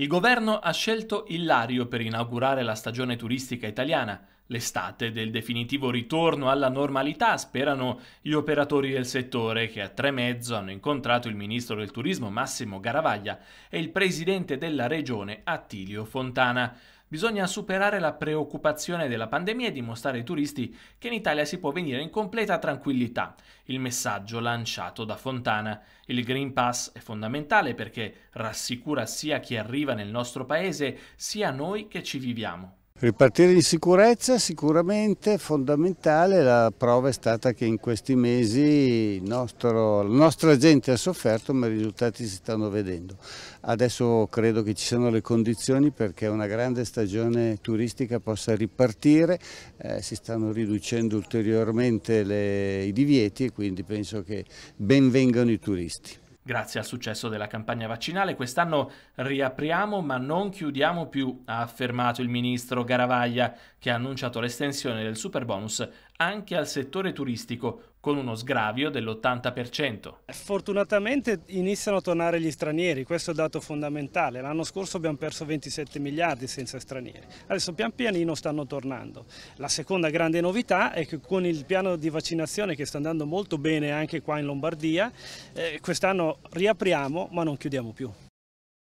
Il governo ha scelto Illario per inaugurare la stagione turistica italiana. L'estate del definitivo ritorno alla normalità sperano gli operatori del settore che a Tremezzo hanno incontrato il ministro del turismo Massimo Garavaglia e il presidente della regione Attilio Fontana. Bisogna superare la preoccupazione della pandemia e dimostrare ai turisti che in Italia si può venire in completa tranquillità. Il messaggio lanciato da Fontana. Il Green Pass è fondamentale perché rassicura sia chi arriva nel nostro paese sia noi che ci viviamo. Ripartire in sicurezza sicuramente fondamentale, la prova è stata che in questi mesi nostro, la nostra gente ha sofferto ma i risultati si stanno vedendo. Adesso credo che ci siano le condizioni perché una grande stagione turistica possa ripartire, eh, si stanno riducendo ulteriormente le, i divieti e quindi penso che ben vengano i turisti. Grazie al successo della campagna vaccinale quest'anno riapriamo ma non chiudiamo più, ha affermato il ministro Garavaglia che ha annunciato l'estensione del super bonus anche al settore turistico, con uno sgravio dell'80%. Fortunatamente iniziano a tornare gli stranieri, questo è un dato fondamentale. L'anno scorso abbiamo perso 27 miliardi senza stranieri, adesso pian pianino stanno tornando. La seconda grande novità è che con il piano di vaccinazione che sta andando molto bene anche qua in Lombardia, eh, quest'anno riapriamo ma non chiudiamo più.